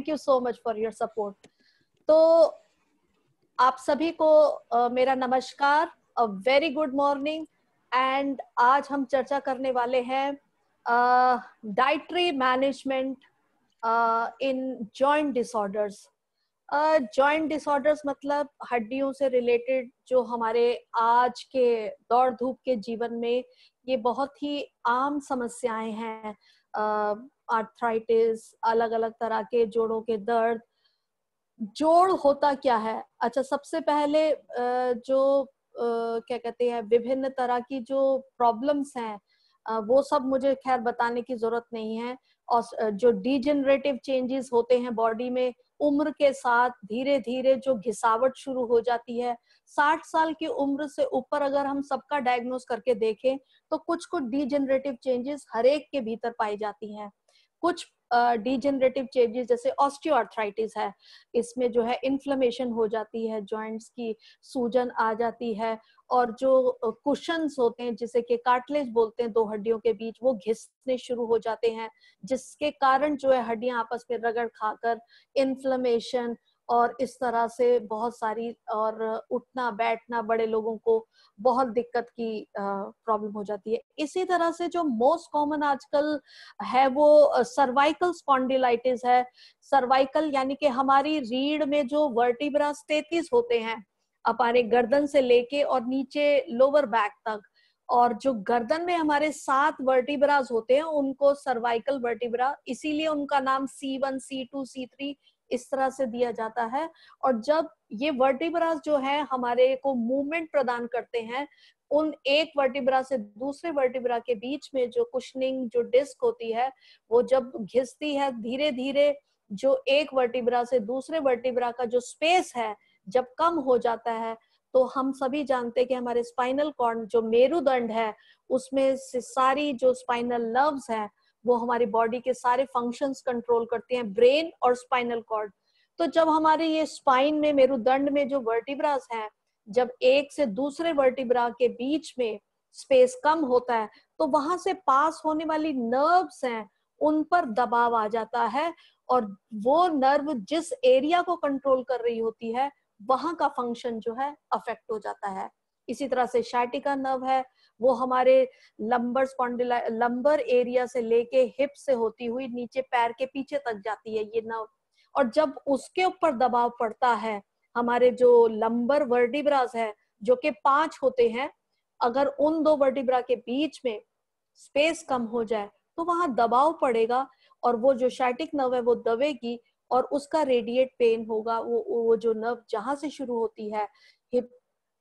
Thank you so much for your support तो आप सभी को uh, मेरा नमस्कार a very good morning and आज हम चर्चा करने वाले हैं dietary management in joint disorders joint disorders मतलब हड्डियों से रिलेटेड जो हमारे आज के दौड़ धूप के जीवन में ये बहुत ही आम समस्याएं हैं uh, आर्थराइटिस अलग अलग तरह के जोड़ों के दर्द जोड़ होता क्या है अच्छा सबसे पहले जो क्या कहते हैं विभिन्न तरह की जो प्रॉब्लम्स हैं वो सब मुझे खैर बताने की जरूरत नहीं है और जो डिजेनरेटिव चेंजेस होते हैं बॉडी में उम्र के साथ धीरे धीरे जो घिसावट शुरू हो जाती है साठ साल की उम्र से ऊपर अगर हम सबका डायग्नोस करके देखें तो कुछ कुछ डिजेनरेटिव चेंजेस हर एक के भीतर पाई जाती हैं कुछ डिजेनरेटिव uh, चेंजेस जैसे ऑस्टियोआर्थराइटिस है इसमें जो है इन्फ्लेमेशन हो जाती है जॉइंट्स की सूजन आ जाती है और जो कुशन होते हैं जिसे के कार्टलेज बोलते हैं दो हड्डियों के बीच वो घिसने शुरू हो जाते हैं जिसके कारण जो है हड्डियां आपस में रगड़ खाकर इन्फ्लेमेशन और इस तरह से बहुत सारी और उठना बैठना बड़े लोगों को बहुत दिक्कत की प्रॉब्लम हो जाती है इसी तरह से जो मोस्ट कॉमन आजकल है वो सर्वाइकल स्पॉन्डिलाइटिस है सर्वाइकल यानी कि हमारी रीढ़ में जो वर्टिब्रा स्टेटिस होते हैं हमारे गर्दन से लेके और नीचे लोअर बैक तक और जो गर्दन में हमारे सात वर्टिब्राज होते हैं उनको सर्वाइकल वर्टिब्रा इसीलिए उनका नाम C one C two C three इस तरह से दिया जाता है और जब ये वर्टिब्रास जो है हमारे को मूवमेंट प्रदान करते हैं उन एक वर्टिब्रा से दूसरे वर्टिब्रा के बीच में जो कुशनिंग जो डिस्क होती है वो जब घिसती है धीरे धीरे जो एक वर्टिब्रा से दूसरे वर्टिब्रा का जो स्पेस है जब कम हो जाता है तो हम सभी जानते हैं कि हमारे स्पाइनल कॉर्ड जो मेरुदंड है उसमें सारी जो स्पाइनल नर्व्स है वो हमारी बॉडी के सारे फंक्शंस कंट्रोल करते हैं ब्रेन और स्पाइनल कॉर्ड तो जब हमारे ये स्पाइन में मेरुदंड में जो वर्टिब्राज हैं जब एक से दूसरे वर्टिब्रा के बीच में स्पेस कम होता है तो वहां से पास होने वाली नर्व्स हैं उन पर दबाव आ जाता है और वो नर्व जिस एरिया को कंट्रोल कर रही होती है वहां का फंक्शन जो है अफेक्ट हो जाता है इसी तरह से शाटिका नर्व है वो हमारे लंबर स्पॉन्डिला लंबर एरिया से लेके हिप से होती हुई नीचे पैर के पीछे तक जाती है ये नर्व और जब उसके ऊपर दबाव पड़ता है हमारे जो लंबर वर्डिब्राज है जो कि पांच होते हैं अगर उन दो वर्डिब्रा के बीच में स्पेस कम हो जाए तो वहां दबाव पड़ेगा और वो जो शैटिक नर्व है वो दबेगी और उसका रेडिएट पेन होगा वो वो जो नर्व जहां से शुरू होती है हिप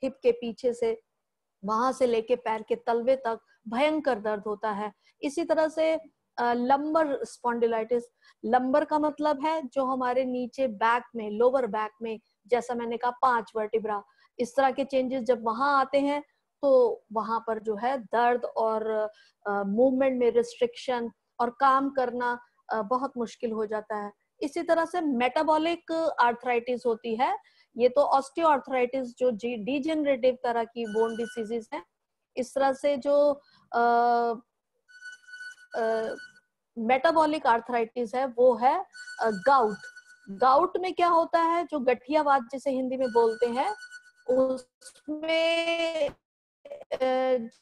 हिप के पीछे से वहां से लेके पैर के तलवे तक भयंकर दर्द होता है इसी तरह से लंबर स्पॉन्डिलाइटिस लंबर का मतलब है जो हमारे नीचे बैक में लोअर बैक में जैसा मैंने कहा पांच वर्टिब्रा इस तरह के चेंजेस जब वहां आते हैं तो वहां पर जो है दर्द और मूवमेंट में रिस्ट्रिक्शन और काम करना बहुत मुश्किल हो जाता है इसी तरह से मेटाबॉलिक आर्थराइटिस होती है ये तो ऑस्टियोआर्थराइटिस जो डीजेनरेटिव तरह की बोन डिसीजेस है इस तरह से जो मेटाबॉलिक आर्थराइटिस है वो है गाउट गाउट में क्या होता है जो गठियावाद जिसे हिंदी में बोलते हैं उसमें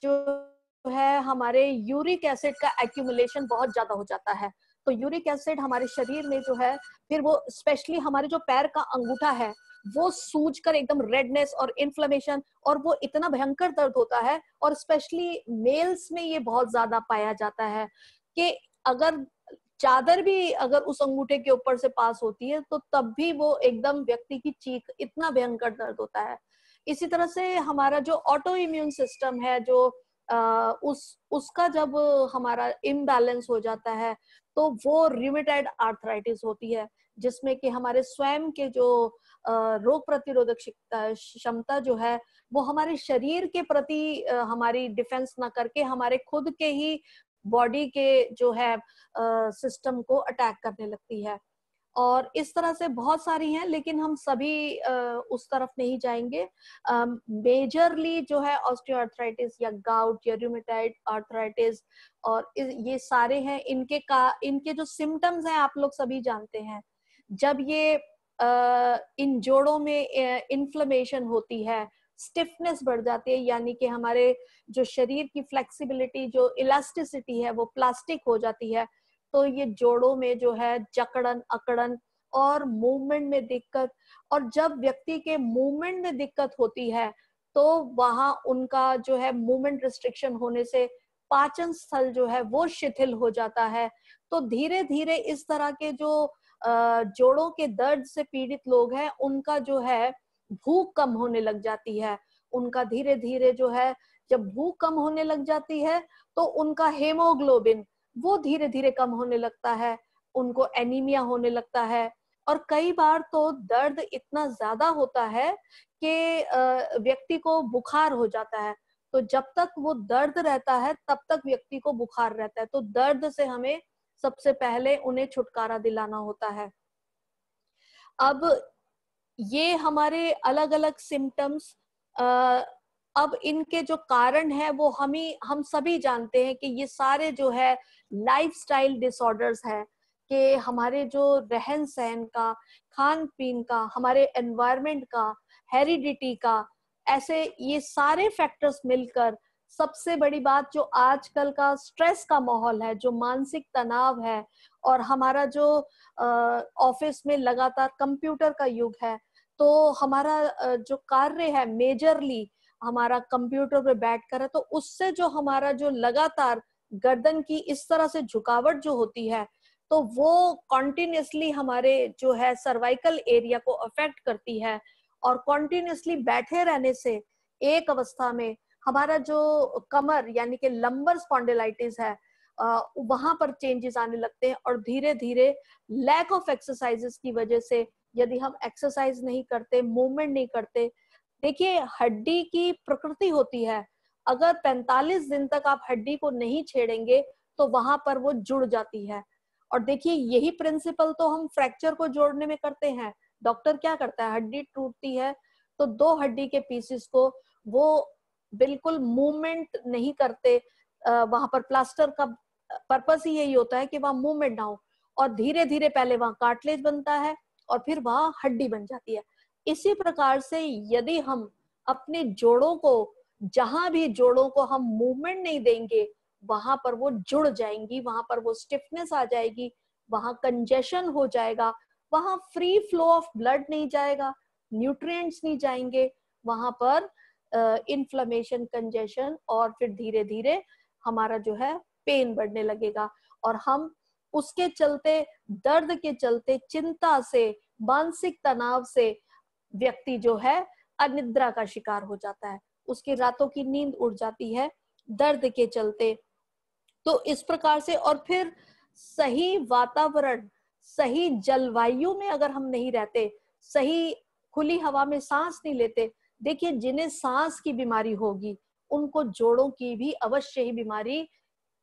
जो है हमारे यूरिक एसिड का एक्यूमुलेशन बहुत ज्यादा हो जाता है तो यूरिक एसिड हमारे शरीर में जो है फिर वो स्पेशली हमारे जो पैर का अंगूठा है वो सूज कर एकदम रेडनेस और इन्फ्लेमेशन और वो इतना भयंकर दर्द होता है और स्पेशली मेल्स में ये बहुत ज्यादा पाया जाता है कि अगर चादर भी अगर उस अंगूठे के ऊपर से पास होती है तो तब भी वो एकदम व्यक्ति की चीख इतना भयंकर दर्द होता है इसी तरह से हमारा जो ऑटो इम्यून सिस्टम है जो आ, उस उसका जब हमारा इम्बैलेंस हो जाता है तो वो रिमिटेड आर्थराइटिस होती है जिसमें कि हमारे स्वयं के जो रोग प्रतिरोधक क्षमता जो है वो हमारे शरीर के प्रति हमारी डिफेंस ना करके हमारे खुद के ही बॉडी के जो है सिस्टम को अटैक करने लगती है और इस तरह से बहुत सारी हैं लेकिन हम सभी उस तरफ नहीं जाएंगे मेजरली जो है ऑस्टियोआर्थराइटिस या गाउट या रूमेटाइड आर्थराइटिस और ये सारे हैं इनके का इनके जो सिम्टम्स हैं आप लोग सभी जानते हैं जब ये इन जोड़ों में इन्फ्लेमेशन होती है स्टिफनेस बढ़ जाती है यानी कि हमारे जो शरीर की फ्लेक्सिबिलिटी जो इलास्टिसिटी है वो प्लास्टिक हो जाती है तो ये जोड़ों में जो है जकड़न अकड़न और मूवमेंट में दिक्कत और जब व्यक्ति के मूवमेंट में दिक्कत होती है तो वहां उनका जो है मूवमेंट रिस्ट्रिक्शन होने से पाचन स्थल जो है वो शिथिल हो जाता है तो धीरे धीरे इस तरह के जो जोड़ों के दर्द से पीड़ित लोग हैं उनका जो है भूख कम होने लग जाती है उनका धीरे धीरे जो है जब भूख कम होने लग जाती है तो उनका हेमोग्लोबिन वो धीरे धीरे कम होने लगता है उनको एनीमिया होने लगता है और कई बार तो दर्द इतना ज्यादा होता है कि व्यक्ति को बुखार हो जाता है तो जब तक वो दर्द रहता है तब तक व्यक्ति को बुखार रहता है तो दर्द से हमें सबसे पहले उन्हें छुटकारा दिलाना होता है अब ये हमारे अलग अलग सिम्टम्स अब इनके जो कारण है वो हम ही हम सभी जानते हैं कि ये सारे जो है लाइफस्टाइल डिसऑर्डर्स है कि हमारे जो रहन सहन का खान पीन का हमारे एनवायरमेंट का हेरिडिटी का ऐसे ये सारे फैक्टर्स मिलकर सबसे बड़ी बात जो आजकल का स्ट्रेस का माहौल है जो मानसिक तनाव है और हमारा जो ऑफिस में लगातार कंप्यूटर का युग है तो हमारा जो कार्य है मेजरली हमारा कंप्यूटर पे बैठ कर है तो उससे जो हमारा जो लगातार गर्दन की इस तरह से झुकावट जो होती है तो वो कॉन्टिन्यूसली हमारे जो है सर्वाइकल एरिया को अफेक्ट करती है और कॉन्टिन्यूसली बैठे रहने से एक अवस्था में हमारा जो कमर यानी कि लंबर स्पॉन्डिलाइटिस है वहां पर चेंजेस आने लगते हैं और धीरे धीरे लैक ऑफ एक्सरसाइजेस की वजह से यदि हम एक्सरसाइज नहीं करते मूवमेंट नहीं करते देखिए हड्डी की प्रकृति होती है अगर 45 दिन तक आप हड्डी को नहीं छेड़ेंगे तो वहां पर वो जुड़ जाती है और देखिए यही प्रिंसिपल तो हम फ्रैक्चर को जोड़ने में करते हैं डॉक्टर क्या करता है हड्डी टूटती है तो दो हड्डी के पीसेस को वो बिल्कुल मूवमेंट नहीं करते वहां पर प्लास्टर का पर्पस ही यही होता है कि वहां मूवमेंट ना हो और धीरे धीरे पहले वहां कार्टलेज बनता है और फिर वहां हड्डी बन जाती है इसी प्रकार से यदि हम अपने जोड़ों को जहां भी जोड़ों को हम मूवमेंट नहीं देंगे वहां पर वो जुड़ जाएंगी वहां पर वो स्टिफनेस आ जाएगी वहां कंजेशन हो जाएगा वहां फ्री फ्लो ऑफ ब्लड नहीं जाएगा न्यूट्रिएंट्स नहीं जाएंगे वहां पर इन्फ्लमेशन कंजेशन और फिर धीरे धीरे हमारा जो है पेन बढ़ने लगेगा और हम उसके चलते दर्द के चलते चिंता से मानसिक तनाव से व्यक्ति जो है अनिद्रा का शिकार हो जाता है उसकी रातों की नींद उड़ जाती है दर्द के चलते तो इस प्रकार से और फिर सही वातावरण सही जलवायु में अगर हम नहीं रहते सही खुली हवा में सांस नहीं लेते देखिए जिन्हें सांस की बीमारी होगी उनको जोड़ों की भी अवश्य ही बीमारी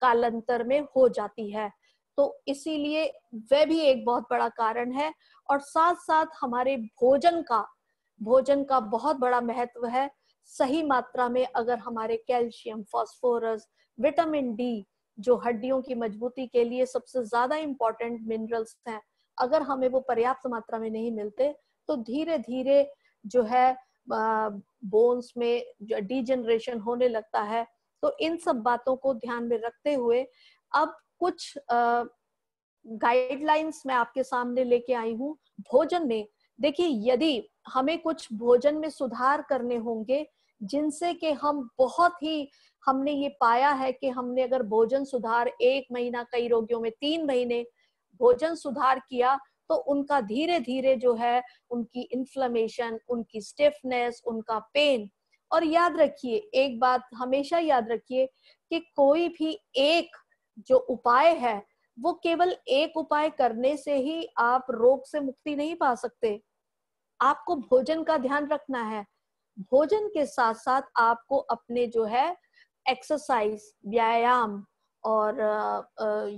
कालांतर में हो जाती है तो इसीलिए वह भी एक बहुत बड़ा कारण है और साथ साथ हमारे भोजन का भोजन का बहुत बड़ा महत्व है सही मात्रा में अगर हमारे कैल्शियम फॉस्फोरस विटामिन डी जो हड्डियों की मजबूती के लिए सबसे ज्यादा इंपॉर्टेंट मिनरल्स हैं अगर हमें वो पर्याप्त मात्रा में नहीं मिलते तो धीरे धीरे जो है बोन्स में डिजनरेशन होने लगता है तो इन सब बातों को ध्यान में रखते हुए अब कुछ गाइडलाइंस मैं आपके सामने लेके आई हूँ भोजन में देखिए यदि हमें कुछ भोजन में सुधार करने होंगे जिनसे कि हम बहुत ही हमने ये पाया है कि हमने अगर भोजन सुधार एक महीना कई रोगियों में तीन महीने भोजन सुधार किया तो उनका धीरे धीरे जो है उनकी इन्फ्लमेशन उनकी स्टिफनेस उनका पेन और याद रखिए एक बात हमेशा याद रखिए कि कोई भी एक जो उपाय है वो केवल एक उपाय करने से ही आप रोग से मुक्ति नहीं पा सकते आपको भोजन का ध्यान रखना है भोजन के साथ साथ आपको अपने जो है एक्सरसाइज व्यायाम और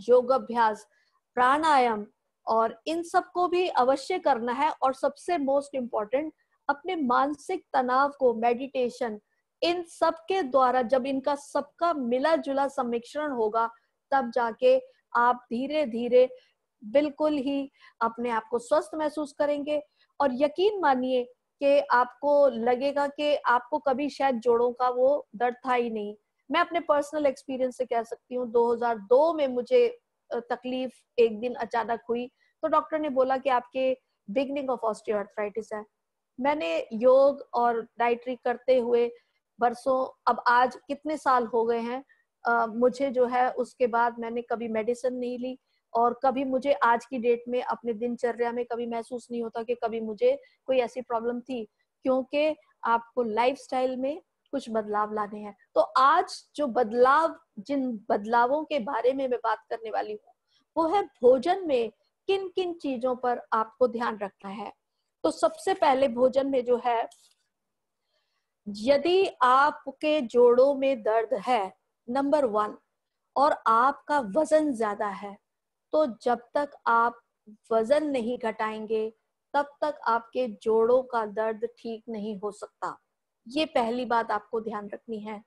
योग अभ्यास प्राणायाम और इन सब को भी अवश्य करना है और सबसे मोस्ट इम्पॉर्टेंट अपने मानसिक तनाव को मेडिटेशन इन सब के द्वारा जब इनका सबका मिला जुला समीक्षण होगा तब जाके आप धीरे धीरे बिल्कुल ही अपने आप को स्वस्थ महसूस करेंगे और यकीन मानिए कि आपको लगेगा कि आपको कभी शायद जोड़ों का वो दर्द था ही नहीं मैं अपने पर्सनल एक्सपीरियंस से कह सकती हूँ 2002 में मुझे तकलीफ एक दिन अचानक हुई तो डॉक्टर ने बोला कि आपके बिगनिंग ऑफ ऑस्टियोआर्थराइटिस है मैंने योग और डाइट्री करते हुए बरसों अब आज कितने साल हो गए हैं Uh, मुझे जो है उसके बाद मैंने कभी मेडिसिन नहीं ली और कभी मुझे आज की डेट में अपने दिनचर्या में कभी महसूस नहीं होता कि कभी मुझे कोई ऐसी प्रॉब्लम थी क्योंकि आपको लाइफस्टाइल में कुछ बदलाव लाने हैं तो आज जो बदलाव जिन बदलावों के बारे में मैं बात करने वाली हूँ वो है भोजन में किन किन चीजों पर आपको ध्यान रखना है तो सबसे पहले भोजन में जो है यदि आपके जोड़ों में दर्द है नंबर वन और आपका वजन ज्यादा है तो जब तक आप वजन नहीं घटाएंगे तब तक आपके जोड़ों का दर्द ठीक नहीं हो सकता ये पहली बात आपको ध्यान रखनी है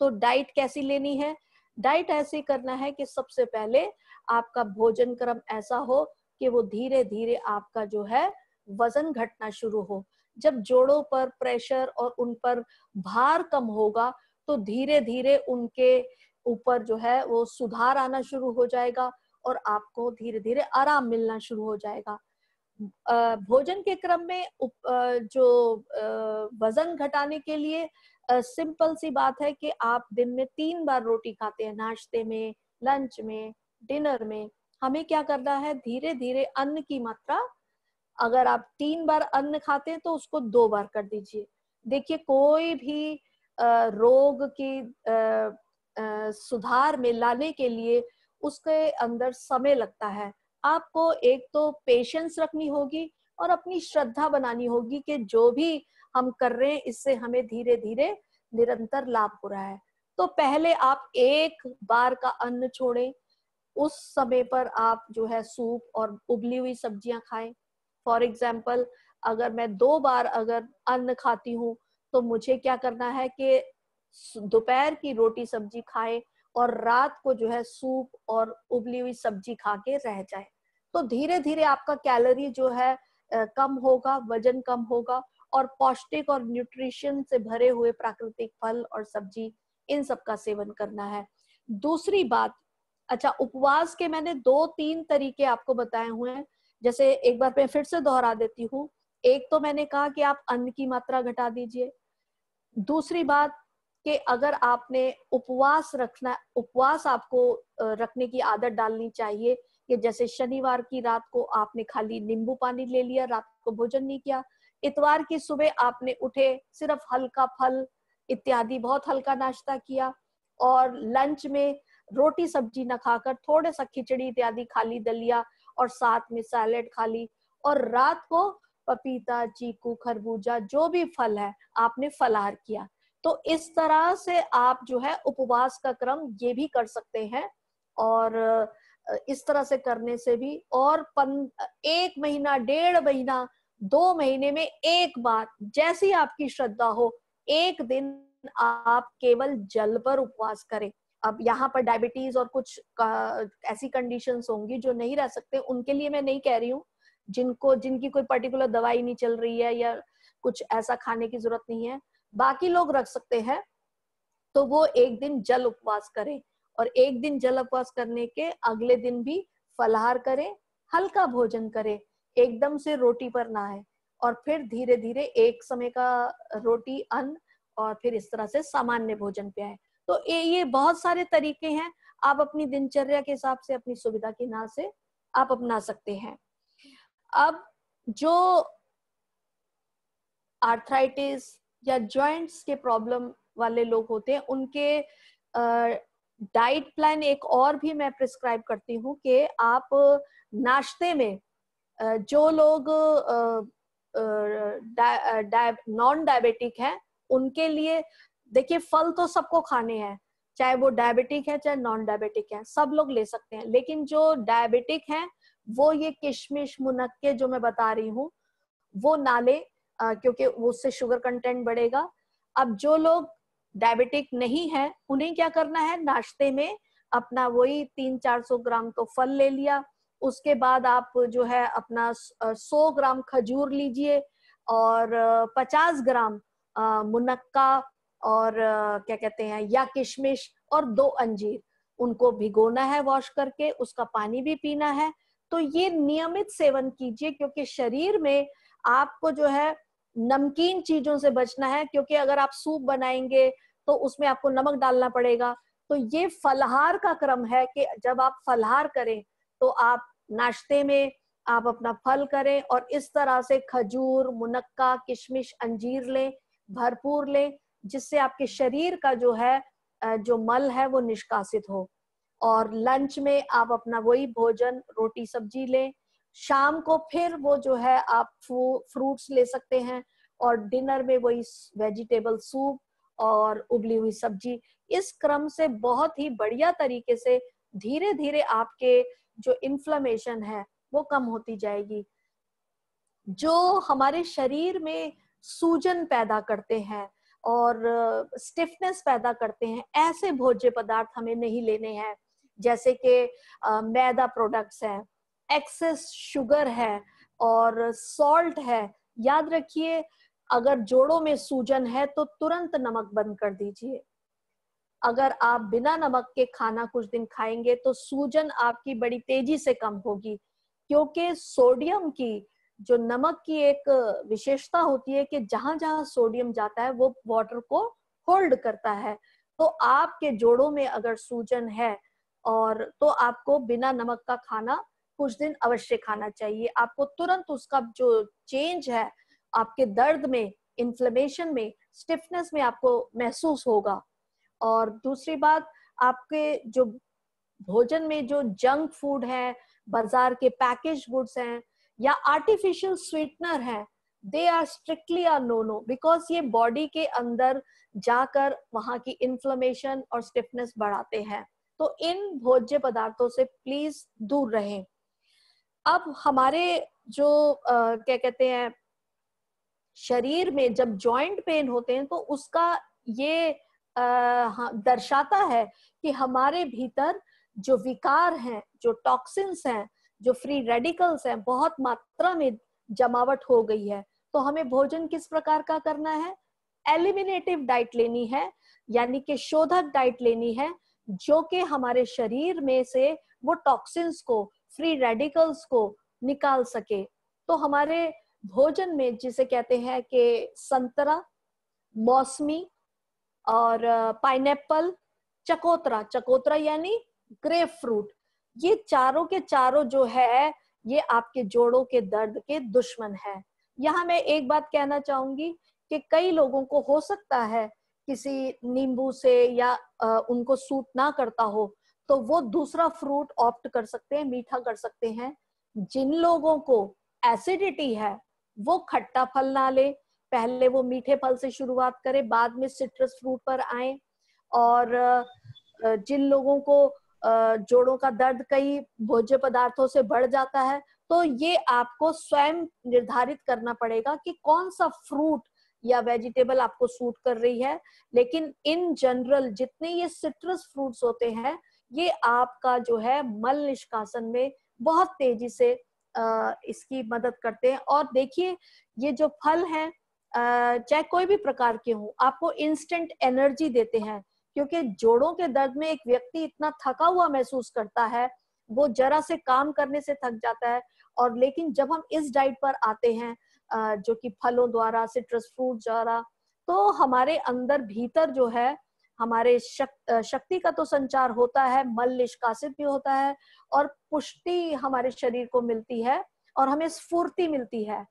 तो डाइट कैसी लेनी है डाइट ऐसे करना है कि सबसे पहले आपका भोजन क्रम ऐसा हो कि वो धीरे धीरे आपका जो है वजन घटना शुरू हो जब जोड़ों पर प्रेशर और उन पर भार कम होगा तो धीरे धीरे उनके ऊपर जो है वो सुधार आना शुरू हो जाएगा और आपको धीरे धीरे आराम मिलना शुरू हो जाएगा भोजन के क्रम में जो वजन घटाने के लिए सिंपल सी बात है कि आप दिन में तीन बार रोटी खाते हैं नाश्ते में लंच में डिनर में हमें क्या करना है धीरे धीरे अन्न की मात्रा अगर आप तीन बार अन्न खाते हैं तो उसको दो बार कर दीजिए देखिए कोई भी रोग की सुधार में लाने के लिए उसके अंदर समय लगता है आपको एक तो पेशेंस रखनी होगी और अपनी श्रद्धा बनानी होगी कि जो भी हम कर रहे हैं इससे हमें धीरे धीरे निरंतर लाभ हो रहा है तो पहले आप एक बार का अन्न छोड़ें उस समय पर आप जो है सूप और उबली हुई सब्जियां खाएं फॉर एग्जाम्पल अगर मैं दो बार अगर अन्न खाती हूँ तो मुझे क्या करना है कि दोपहर की रोटी सब्जी खाएं और रात को जो है सूप और उबली हुई सब्जी खा के रह जाए तो धीरे धीरे आपका कैलोरी जो है कम होगा वजन कम होगा और पौष्टिक और न्यूट्रिशन से भरे हुए प्राकृतिक फल और सब्जी इन सब का सेवन करना है दूसरी बात अच्छा उपवास के मैंने दो तीन तरीके आपको बताए हुए हैं जैसे एक बार मैं फिर से दोहरा देती हूँ एक तो मैंने कहा कि आप अन्न की मात्रा घटा दीजिए दूसरी बात कि अगर आपने उपवास रखना उपवास आपको रखने की आदत डालनी चाहिए कि जैसे शनिवार की रात को आपने खाली नींबू पानी ले लिया रात को भोजन नहीं किया इतवार की सुबह आपने उठे सिर्फ हल्का फल इत्यादि बहुत हल्का नाश्ता किया और लंच में रोटी सब्जी न खाकर थोड़े सा खिचड़ी इत्यादि खाली दलिया और साथ में सैलेड खाली और रात को पपीता चीकू खरबूजा जो भी फल है आपने फलाहार किया तो इस तरह से आप जो है उपवास का क्रम ये भी कर सकते हैं और इस तरह से करने से भी और पन, एक महीना डेढ़ महीना दो महीने में एक बार जैसी आपकी श्रद्धा हो एक दिन आप केवल जल पर उपवास करें अब यहाँ पर डायबिटीज और कुछ ऐसी कंडीशंस होंगी जो नहीं रह सकते उनके लिए मैं नहीं कह रही हूँ जिनको जिनकी कोई पर्टिकुलर दवाई नहीं चल रही है या कुछ ऐसा खाने की जरूरत नहीं है बाकी लोग रख सकते हैं तो वो एक दिन जल उपवास करें और एक दिन जल उपवास करने के अगले दिन भी फलाहार करें हल्का भोजन करें एकदम से रोटी पर ना है और फिर धीरे धीरे एक समय का रोटी अन्न और फिर इस तरह से सामान्य भोजन पे आए तो ये बहुत सारे तरीके हैं आप अपनी दिनचर्या के हिसाब से अपनी सुविधा के ना से आप अपना सकते हैं अब जो आर्थराइटिस या जॉइंट्स के प्रॉब्लम वाले लोग होते हैं उनके डाइट प्लान एक और भी मैं प्रिस्क्राइब करती हूँ कि आप नाश्ते में जो लोग नॉन डायबिटिक हैं उनके लिए देखिए फल तो सबको खाने हैं चाहे वो डायबिटिक है चाहे नॉन डायबिटिक है सब लोग ले सकते हैं लेकिन जो डायबिटिक हैं वो ये किशमिश मुनक्के जो मैं बता रही हूँ वो ना ले क्योंकि उससे शुगर कंटेंट बढ़ेगा अब जो लोग डायबिटिक नहीं है उन्हें क्या करना है नाश्ते में अपना वही तीन चार सौ ग्राम तो फल ले लिया उसके बाद आप जो है अपना सौ ग्राम खजूर लीजिए और पचास ग्राम मुनक्का और क्या कहते हैं या किशमिश और दो अंजीर उनको भिगोना है वॉश करके उसका पानी भी पीना है तो ये नियमित सेवन कीजिए क्योंकि शरीर में आपको जो है नमकीन चीजों से बचना है क्योंकि अगर आप सूप बनाएंगे तो उसमें आपको नमक डालना पड़ेगा तो ये फलहार का क्रम है कि जब आप फलहार करें तो आप नाश्ते में आप अपना फल करें और इस तरह से खजूर मुनक्का किशमिश अंजीर लें भरपूर लें जिससे आपके शरीर का जो है जो मल है वो निष्कासित हो और लंच में आप अपना वही भोजन रोटी सब्जी लें शाम को फिर वो जो है आप फ्रूट्स ले सकते हैं और डिनर में वही वेजिटेबल सूप और उबली हुई सब्जी इस क्रम से बहुत ही बढ़िया तरीके से धीरे धीरे आपके जो इन्फ्लामेशन है वो कम होती जाएगी जो हमारे शरीर में सूजन पैदा करते हैं और स्टिफनेस पैदा करते हैं ऐसे भोज्य पदार्थ हमें नहीं लेने हैं जैसे कि मैदा प्रोडक्ट्स हैं एक्सेस शुगर है और सॉल्ट है याद रखिए अगर जोड़ों में सूजन है तो तुरंत नमक बंद कर दीजिए अगर आप बिना नमक के खाना कुछ दिन खाएंगे तो सूजन आपकी बड़ी तेजी से कम होगी क्योंकि सोडियम की जो नमक की एक विशेषता होती है कि जहां जहां सोडियम जाता है वो वाटर को होल्ड करता है तो आपके जोड़ों में अगर सूजन है और तो आपको बिना नमक का खाना कुछ दिन अवश्य खाना चाहिए आपको तुरंत उसका जो चेंज है आपके दर्द में इन्फ्लेमेशन में स्टिफनेस में आपको महसूस होगा और दूसरी बात आपके जो भोजन में जो जंक फूड है बाजार के पैकेज गुड्स हैं या आर्टिफिशियल स्वीटनर है they are strictly are no no because ये बॉडी के अंदर जाकर वहां की इन्फ्लेमेशन और स्टिफनेस बढ़ाते हैं तो इन भोज्य पदार्थों से प्लीज दूर रहें अब हमारे जो आ, क्या कहते हैं शरीर में जब जॉइंट पेन होते हैं तो उसका ये दर्शाता है कि हमारे भीतर जो विकार हैं जो टॉक्सिन्स हैं जो फ्री रेडिकल्स हैं बहुत मात्रा में जमावट हो गई है तो हमें भोजन किस प्रकार का करना है एलिमिनेटिव डाइट लेनी है यानी कि शोधक डाइट लेनी है जो कि हमारे शरीर में से वो टॉक्सिन्स को फ्री रेडिकल्स को निकाल सके तो हमारे भोजन में जिसे कहते हैं कि संतरा मौसमी और पाइनएप्पल चकोतरा चकोतरा यानी ग्रेप फ्रूट ये चारों के चारों जो है ये आपके जोड़ों के दर्द के दुश्मन है यहाँ मैं एक बात कहना चाहूंगी कि कई लोगों को हो सकता है किसी नींबू से या उनको सूट ना करता हो तो वो दूसरा फ्रूट ऑप्ट कर सकते हैं मीठा कर सकते हैं जिन लोगों को एसिडिटी है वो खट्टा फल ना ले पहले वो मीठे फल से शुरुआत करे बाद में सिट्रस फ्रूट पर आए और जिन लोगों को जोड़ों का दर्द कई भोज्य पदार्थों से बढ़ जाता है तो ये आपको स्वयं निर्धारित करना पड़ेगा कि कौन सा फ्रूट या वेजिटेबल आपको सूट कर रही है लेकिन इन जनरल जितने ये सिट्रस फ्रूट्स होते हैं ये आपका जो है मल निष्कासन में बहुत तेजी से इसकी मदद करते हैं और देखिए ये जो फल हैं चाहे कोई भी प्रकार के हो आपको इंस्टेंट एनर्जी देते हैं क्योंकि जोड़ों के दर्द में एक व्यक्ति इतना थका हुआ महसूस करता है वो जरा से काम करने से थक जाता है और लेकिन जब हम इस डाइट पर आते हैं जो कि फलों द्वारा सिट्रस फ्रूट द्वारा तो हमारे अंदर भीतर जो है हमारे शक, शक्ति का तो संचार होता है मल निष्कासित भी होता है और पुष्टि हमारे शरीर को मिलती है और हमें स्फूर्ति मिलती है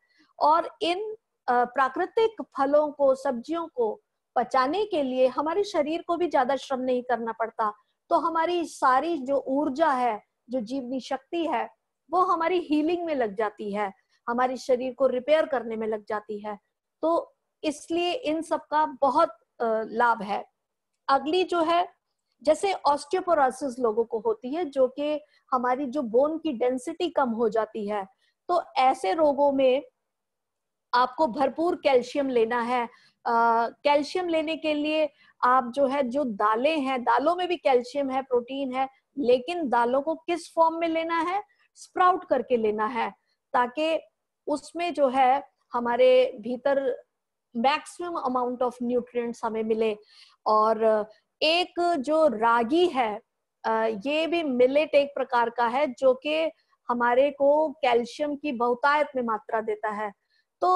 और इन प्राकृतिक फलों को सब्जियों को पचाने के लिए हमारे शरीर को भी ज्यादा श्रम नहीं करना पड़ता तो हमारी सारी जो ऊर्जा है जो जीवनी शक्ति है वो हमारी हीलिंग में लग जाती है हमारे शरीर को रिपेयर करने में लग जाती है तो इसलिए इन सब का बहुत लाभ है अगली जो है जैसे ऑस्टियोपोरोसिस लोगों को होती है जो कि हमारी जो बोन की डेंसिटी कम हो जाती है तो ऐसे रोगों में आपको भरपूर कैल्शियम लेना है कैल्शियम लेने के लिए आप जो है जो दालें हैं दालों में भी कैल्शियम है प्रोटीन है लेकिन दालों को किस फॉर्म में लेना है स्प्राउट करके लेना है ताकि उसमें जो है हमारे भीतर मैक्सिमम अमाउंट ऑफ न्यूट्रिएंट्स हमें मिले और एक जो रागी है ये भी मिलेट एक प्रकार का है जो कि हमारे को कैल्शियम की बहुतायत में मात्रा देता है तो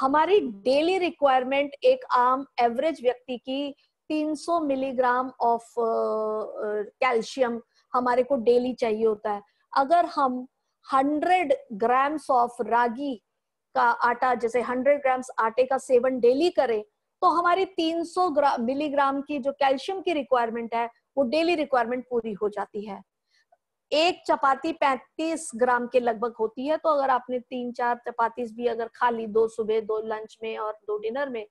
हमारी डेली रिक्वायरमेंट एक आम एवरेज व्यक्ति की 300 मिलीग्राम ऑफ कैल्शियम हमारे को डेली चाहिए होता है अगर हम 100 ग्राम्स ऑफ रागी का आटा जैसे 100 ग्राम्स आटे का सेवन डेली करें तो हमारी 300 मिलीग्राम की जो कैल्शियम की रिक्वायरमेंट है वो डेली रिक्वायरमेंट पूरी हो जाती है एक चपाती 35 ग्राम के लगभग होती है तो अगर आपने तीन चार चपातीस भी अगर खा ली दो सुबह दो लंच में और दो डिनर में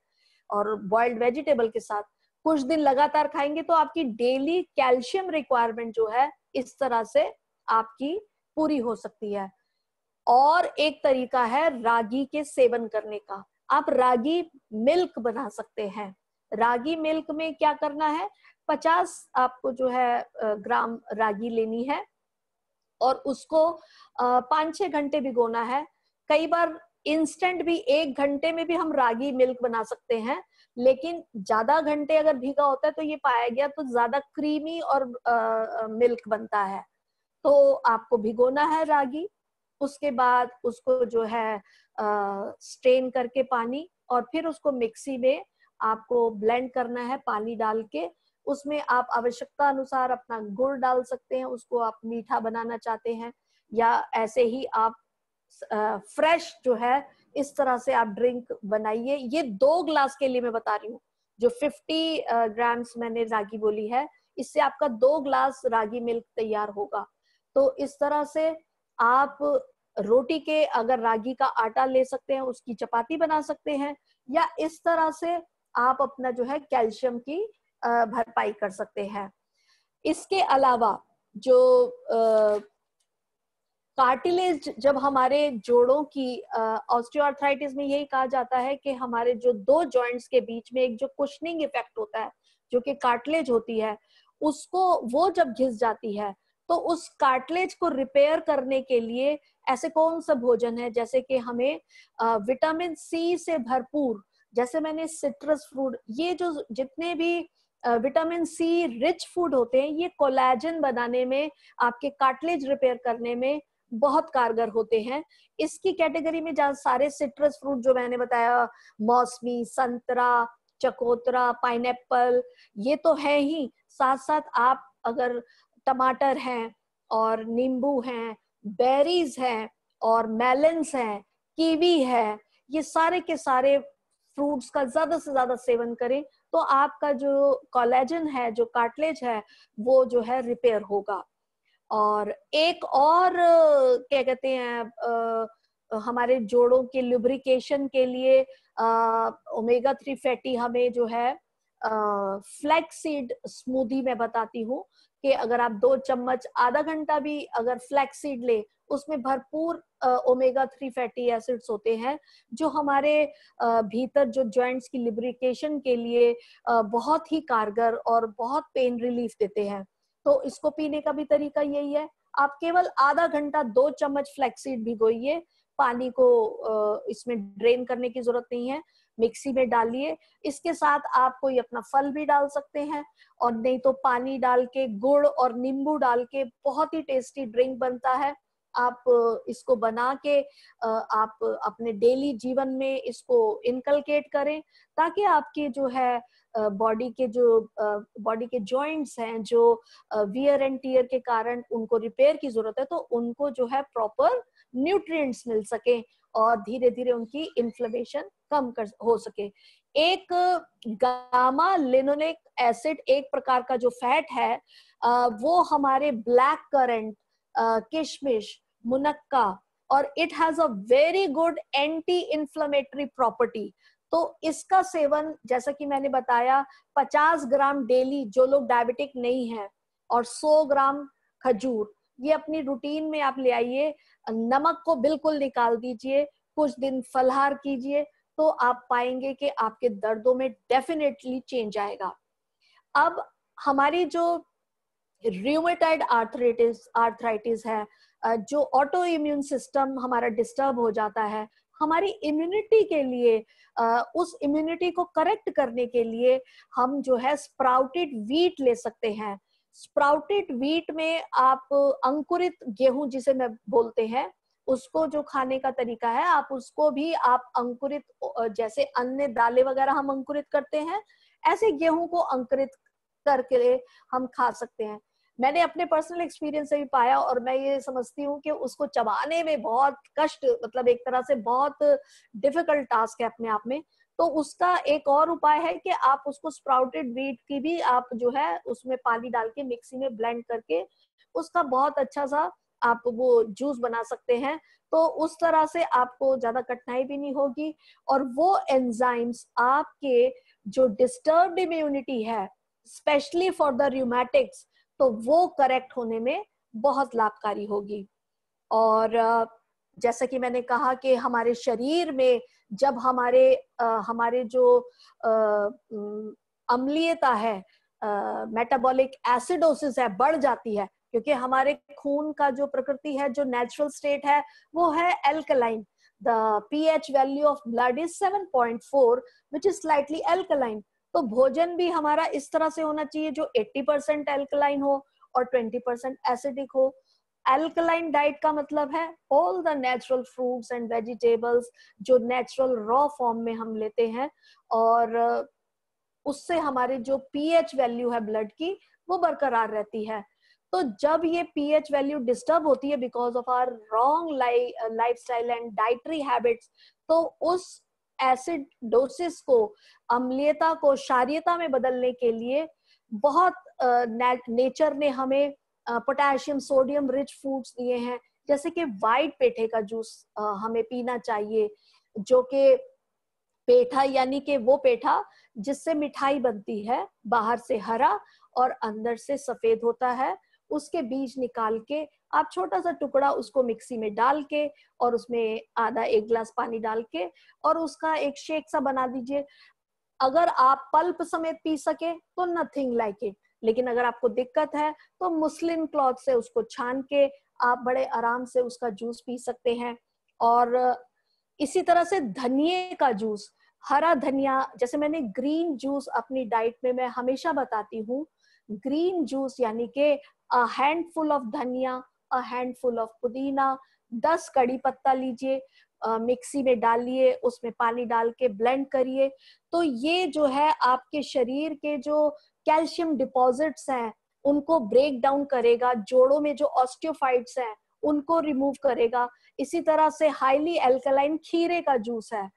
और बॉइल्ड वेजिटेबल के साथ कुछ दिन लगातार खाएंगे तो आपकी डेली कैल्शियम रिक्वायरमेंट जो है इस तरह से आपकी पूरी हो सकती है और एक तरीका है रागी के सेवन करने का आप रागी मिल्क बना सकते हैं रागी मिल्क में क्या करना है पचास आपको जो है ग्राम रागी लेनी है और उसको पांच छह घंटे भिगोना है कई बार इंस्टेंट भी एक घंटे में भी हम रागी मिल्क बना सकते हैं लेकिन ज्यादा घंटे अगर भीगा होता है तो ये पाया गया तो ज्यादा क्रीमी और आ, मिल्क बनता है तो आपको भिगोना है रागी उसके बाद उसको जो है स्ट्रेन करके पानी और फिर उसको मिक्सी में आपको ब्लेंड करना है पानी डाल के उसमें आप आवश्यकता अनुसार अपना गुड़ डाल सकते हैं उसको आप मीठा बनाना चाहते हैं या ऐसे ही आप फ्रेश जो है इस तरह से आप ड्रिंक बनाइए ये दो ग्लास के लिए मैं बता रही हूँ जो 50 ग्राम्स मैंने रागी बोली है इससे आपका दो ग्लास रागी मिल्क तैयार होगा तो इस तरह से आप रोटी के अगर रागी का आटा ले सकते हैं उसकी चपाती बना सकते हैं या इस तरह से आप अपना जो है कैल्शियम की भरपाई कर सकते हैं इसके अलावा जो कार्टिलेज जब हमारे जोड़ों की ऑस्टियोआर्थराइटिस में यही कहा जाता है कि हमारे जो दो जॉइंट्स के बीच में एक जो कुशनिंग इफेक्ट होता है जो कि कार्टिलेज होती है उसको वो जब घिस जाती है तो उस कार्टिलेज को रिपेयर करने के लिए ऐसे कौन सा भोजन है जैसे कि हमें विटामिन सी से भरपूर जैसे मैंने सिट्रस फ्रूट ये जो जितने भी विटामिन सी रिच फूड होते हैं ये कोलेजन बनाने में आपके कार्टिलेज रिपेयर करने में बहुत कारगर होते हैं इसकी कैटेगरी में जहाँ सारे सिट्रस फ्रूट जो मैंने बताया मौसमी संतरा चकोतरा पाइनएप्पल ये तो है ही साथ साथ आप अगर टमाटर हैं और नींबू हैं बेरीज हैं और मेलन्स हैं कीवी है ये सारे के सारे फ्रूट्स का ज्यादा से ज्यादा सेवन करें तो आपका जो कॉलेजन है जो कार्टलेज है वो जो है रिपेयर होगा और एक और क्या कहते हैं हमारे जोड़ों के लुब्रिकेशन के लिए अः ओमेगा थ्री फैटी हमें जो है फ्लैक्सीड स्मूदी में बताती हूँ कि अगर आप दो चम्मच आधा घंटा भी अगर फ्लैक्स सीड ले उसमें भरपूर ओमेगा थ्री फैटी एसिड्स होते हैं जो हमारे भीतर जो जॉइंट्स की लिब्रिकेशन के लिए बहुत ही कारगर और बहुत पेन रिलीफ देते हैं तो इसको पीने का भी तरीका यही है आप केवल आधा घंटा दो चम्मच फ्लैक्सीड भिगोइए पानी को इसमें ड्रेन करने की जरूरत नहीं है मिक्सी में डालिए इसके साथ आप कोई अपना फल भी डाल सकते हैं और नहीं तो पानी डाल के गुड़ और नींबू डाल के बहुत ही टेस्टी ड्रिंक बनता है आप इसको बना के आप अपने डेली जीवन में इसको इनकलकेट करें ताकि आपके जो है बॉडी के जो बॉडी के जॉइंट्स हैं जो वियर एंड टीयर के कारण उनको रिपेयर की जरूरत है तो उनको जो है प्रॉपर न्यूट्रिएंट्स मिल सके और धीरे धीरे उनकी इन्फ्लेमेशन कम कर हो सके एक गामा लिनोलिक एसिड एक प्रकार का जो फैट है वो हमारे ब्लैक करंट किशमिश मुनक्का और it has a very good anti inflammatory property तो इसका सेवन जैसा कि मैंने बताया 50 ग्राम डेली जो लोग डायबिटिक नहीं है और 100 ग्राम खजूर ये अपनी रूटीन में आप ले आइए नमक को बिल्कुल निकाल दीजिए कुछ दिन फलहार कीजिए तो आप पाएंगे कि आपके दर्दों में डेफिनेटली चेंज आएगा अब हमारी जो रियोमेटाइड आर्थराइटिस आर्थराइटिस है जो ऑटो इम्यून सिस्टम हमारा डिस्टर्ब हो जाता है हमारी इम्यूनिटी के लिए उस इम्यूनिटी को करेक्ट करने के लिए हम जो है स्प्राउटेड वीट ले सकते हैं स्प्राउटेड वीट में आप अंकुरित गेहूं जिसे मैं बोलते हैं उसको जो खाने का तरीका है आप उसको भी आप अंकुरित जैसे अन्य दालें वगैरह हम अंकुरित करते हैं ऐसे गेहूं को अंकुरित करके हम खा सकते हैं मैंने अपने पर्सनल एक्सपीरियंस से भी पाया और मैं ये समझती हूँ कि उसको चबाने में बहुत कष्ट मतलब एक तरह से बहुत डिफिकल्ट टास्क है अपने आप में तो उसका एक और उपाय है कि आप उसको स्प्राउटेड वीट की भी आप जो है उसमें पानी डाल के मिक्सी में ब्लेंड करके उसका बहुत अच्छा सा आप वो जूस बना सकते हैं तो उस तरह से आपको ज्यादा कठिनाई भी नहीं होगी और वो एंजाइम्स आपके जो डिस्टर्ब इम्यूनिटी है स्पेशली फॉर द र्यूमैटिक्स तो वो करेक्ट होने में बहुत लाभकारी होगी और जैसा कि मैंने कहा कि हमारे शरीर में जब हमारे आ, हमारे जो अम्लीयता है मेटाबॉलिक एसिडोसिस है बढ़ जाती है क्योंकि हमारे खून का जो प्रकृति है जो नेचुरल स्टेट है वो है alkaline the P H value of blood is seven point four which is slightly alkaline तो भोजन भी हमारा इस तरह से होना चाहिए जो एट्टी परसेंट एल्कलाइन हो और ट्वेंटी परसेंट एसिडिक हो एल्कलाइन डाइट का मतलब है all the natural fruits and vegetables जो नेचुरल रॉ फॉर्म में हम लेते हैं और उससे हमारी जो पीएच वैल्यू है ब्लड की वो बरकरार रहती है तो जब ये पीएच वैल्यू डिस्टर्ब होती है because of our wrong lifestyle and dietary habits तो उस एसिड डोसेस को अम्लीयता को क्षारियता में बदलने के लिए बहुत नेचर uh, ने हमें पोटेशियम सोडियम रिच फूड्स दिए हैं जैसे कि वाइट पेठे का जूस uh, हमें पीना चाहिए जो कि पेठा यानी कि वो पेठा जिससे मिठाई बनती है बाहर से हरा और अंदर से सफेद होता है उसके बीज निकाल के आप छोटा सा टुकड़ा उसको मिक्सी में डाल के और उसमें आधा एक गिलास पानी डाल के और उसका एक शेक सा बना दीजिए अगर आप पल्प समेत पी सके तो नथिंग लाइक इट लेकिन अगर आपको दिक्कत है तो मुस्लिम क्लॉथ से उसको छान के आप बड़े आराम से उसका जूस पी सकते हैं और इसी तरह से धनिए का जूस हरा धनिया जैसे मैंने ग्रीन जूस अपनी डाइट में मैं हमेशा बताती हूँ ग्रीन जूस यानी के अ हैंडफुल ऑफ धनिया अ हैंडफुल ऑफ पुदीना दस कड़ी पत्ता लीजिए मिक्सी में डालिए उसमें पानी डाल के ब्लेंड करिए तो ये जो है आपके शरीर के जो कैल्शियम डिपॉजिट्स हैं उनको ब्रेक डाउन करेगा जोड़ों में जो ऑस्टियोफाइट्स हैं उनको रिमूव करेगा इसी तरह से हाईली एल्कलाइन खीरे का जूस है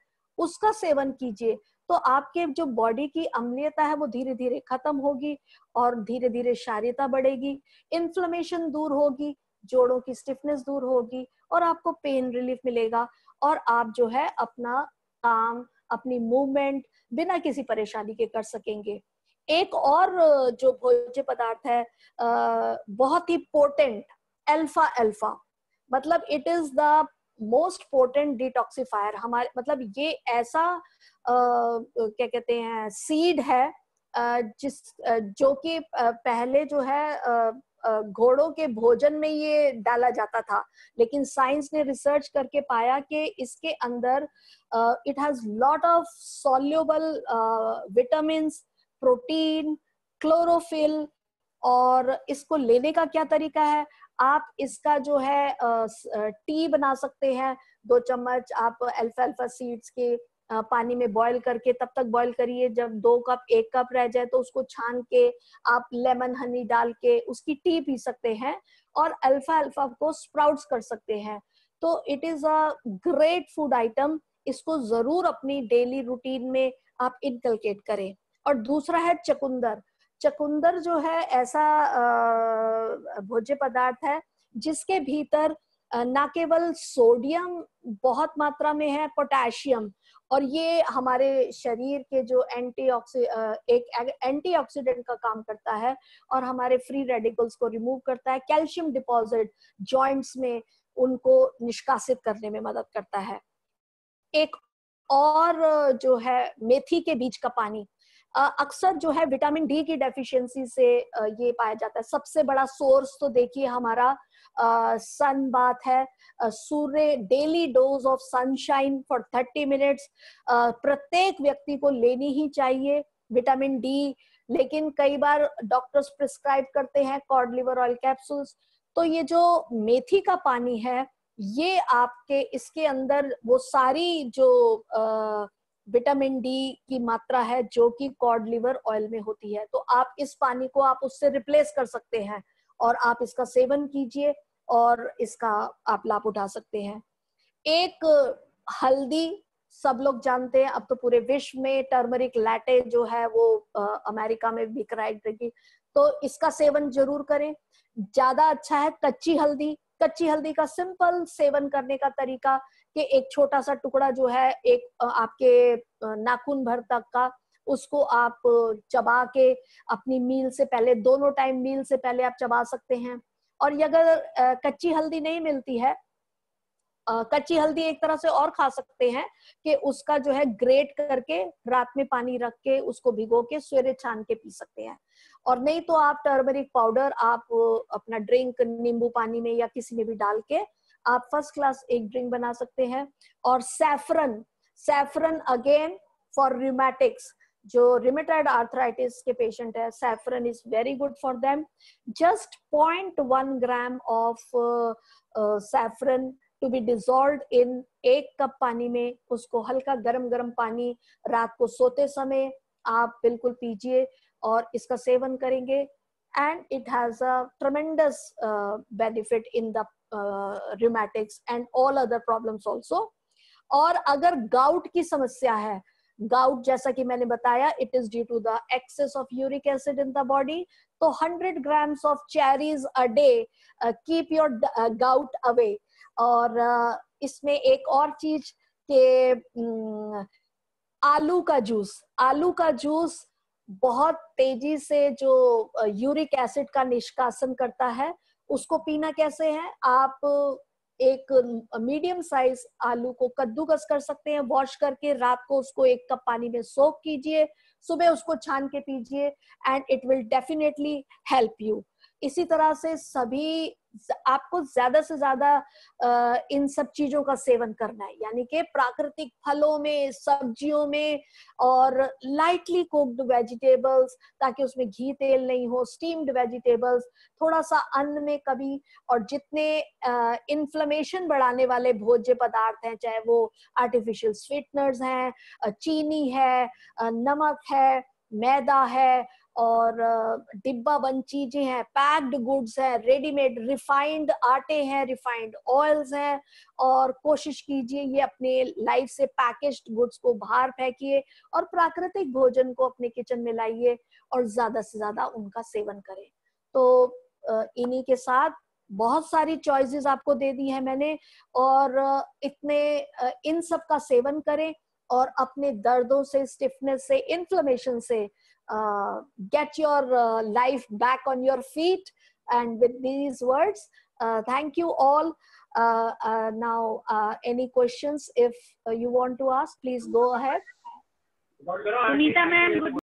उसका सेवन कीजिए तो आपके जो बॉडी की अम्लीयता है वो धीरे धीरे खत्म होगी और धीरे धीरे शारीरता बढ़ेगी इन्फ्लेमेशन दूर होगी जोड़ों की स्टिफनेस दूर होगी और आपको पेन रिलीफ मिलेगा और आप जो है अपना काम अपनी मूवमेंट बिना किसी परेशानी के कर सकेंगे एक और जो भोज्य पदार्थ है बहुत ही पोटेंट एल्फा एल्फा मतलब it is the most potent detoxifier हमारे मतलब ये ऐसा आ, क्या कहते हैं सीड है जिस जो कि पहले जो है घोड़ों के भोजन में ये डाला जाता था लेकिन साइंस ने रिसर्च करके पाया कि इसके अंदर it has lot of soluble vitamin protein chlorophyll और इसको लेने का क्या तरीका है आप इसका जो है टी बना सकते हैं दो चम्मच आप अल्फा अल्फा सीड्स के पानी में बॉईल करके तब तक बॉईल करिए जब दो कप एक कप रह जाए तो उसको छान के आप लेमन हनी डाल के उसकी टी पी सकते हैं और अल्फा अल्फा को स्प्राउट्स कर सकते हैं तो it is a great food item इसको जरूर अपनी डेली रूटीन में आप इनकलकेट करें और दूसरा है चकुंदर चकुंदर जो है ऐसा भोज्य पदार्थ है जिसके भीतर ना केवल सोडियम बहुत मात्रा में है पोटेशियम और ये हमारे शरीर के जो ऑक्सी एक एंटीऑक्सीडेंट का काम करता है और हमारे फ्री रेडिकल्स को रिमूव करता है कैल्शियम डिपॉजिट जॉइंट्स में उनको निष्कासित करने में मदद करता है एक और जो है मेथी के बीज का पानी अक्सर जो है विटामिन डी की डेफिशिएंसी से ये पाया जाता है सबसे बड़ा सोर्स तो देखिए हमारा सन बात है सूर्य daily dose of sunshine for thirty minutes प्रत्येक व्यक्ति को लेनी ही चाहिए विटामिन डी लेकिन कई बार डॉक्टर्स प्रिस्क्राइब करते हैं कॉड लिवर ऑयल कैप्सूल्स तो ये जो मेथी का पानी है ये आपके इसके अंदर वो सारी जो विटामिन डी की मात्रा है जो कि कॉड लिवर ऑयल में होती है तो आप इस पानी को आप उससे रिप्लेस कर सकते हैं और आप इसका सेवन कीजिए और इसका आप लाभ उठा सकते हैं एक हल्दी सब लोग जानते हैं अब तो पूरे विश्व में टर्मरिक लैटे जो है वो आ, अमेरिका में बिक रहा है तो इसका सेवन जरूर करें ज्यादा अच्छा है कच्ची हल्दी कच्ची हल्दी का सिंपल सेवन करने का तरीका कि एक छोटा सा टुकड़ा जो है एक आपके नाखून भर तक का उसको आप चबा के अपनी मील से पहले दोनों टाइम मील से पहले आप चबा सकते हैं और ये अगर कच्ची हल्दी नहीं मिलती है कच्ची हल्दी एक तरह से और खा सकते हैं कि उसका जो है ग्रेट करके रात में पानी रख के उसको भिगो के सवेरे छान के पी सकते हैं और नहीं तो आप टर्मरिक पाउडर आप अपना ड्रिंक नींबू पानी में या किसी में भी डाल के आप फर्स्ट क्लास एक ड्रिंक बना सकते हैं और saffron saffron again for rheumatics जो रिमेटाइड आर्थराइटिस के पेशेंट है saffron is very good for them just point one gram of saffron to be dissolve in एक कप पानी में उसको हल्का गर्म गर्म पानी रात को सोते समय आप बिल्कुल पीजिए और इसका सेवन करेंगे and it has a tremendous benefit in the uh, rheumatics and all other problems also और अगर gout की समस्या है gout जैसा कि मैंने बताया it is due to the excess of uric acid in the body तो 100 grams of cherries a day uh, keep your uh, gout away और uh, इसमें एक और चीज के um, आलू का जूस आलू का जूस बहुत तेजी से जो यूरिक एसिड का निष्कासन करता है उसको पीना कैसे है आप एक मीडियम साइज आलू को कद्दूकस कर सकते हैं वॉश करके रात को उसको एक कप पानी में सोक कीजिए सुबह उसको छान के पीजिए and it will definitely help you इसी तरह से सभी आपको ज्यादा से ज्यादा इन सब चीजों का सेवन करना है यानी कि प्राकृतिक फलों में सब्जियों में और लाइटली कुक्ड वेजिटेबल्स ताकि उसमें घी तेल नहीं हो स्टीम्ड वेजिटेबल्स थोड़ा सा अन्न में कभी और जितने इन्फ्लेमेशन बढ़ाने वाले भोज्य पदार्थ हैं चाहे वो आर्टिफिशियल स्वीटनर्स हैं चीनी है नमक है मैदा है और डिब्बा बंद चीजें हैं पैक्ड गुड्स है रेडीमेड रिफाइंड आटे हैं रिफाइंड ऑयल्स हैं और कोशिश कीजिए ये अपने लाइफ से पैकेज गुड्स को बाहर फेंकिए और प्राकृतिक भोजन को अपने किचन में लाइए और ज्यादा से ज्यादा उनका सेवन करें तो इन्हीं के साथ बहुत सारी चॉइसेस आपको दे दी है मैंने और इतने इन सब का सेवन करें और अपने दर्दों से स्टिफनेस से इन्फ्लेमेशन से uh, get your uh, life back on your feet. And with these words, uh, thank you all. Uh, uh, now, uh, any questions if you want to ask, please go ahead. Sunita ma'am,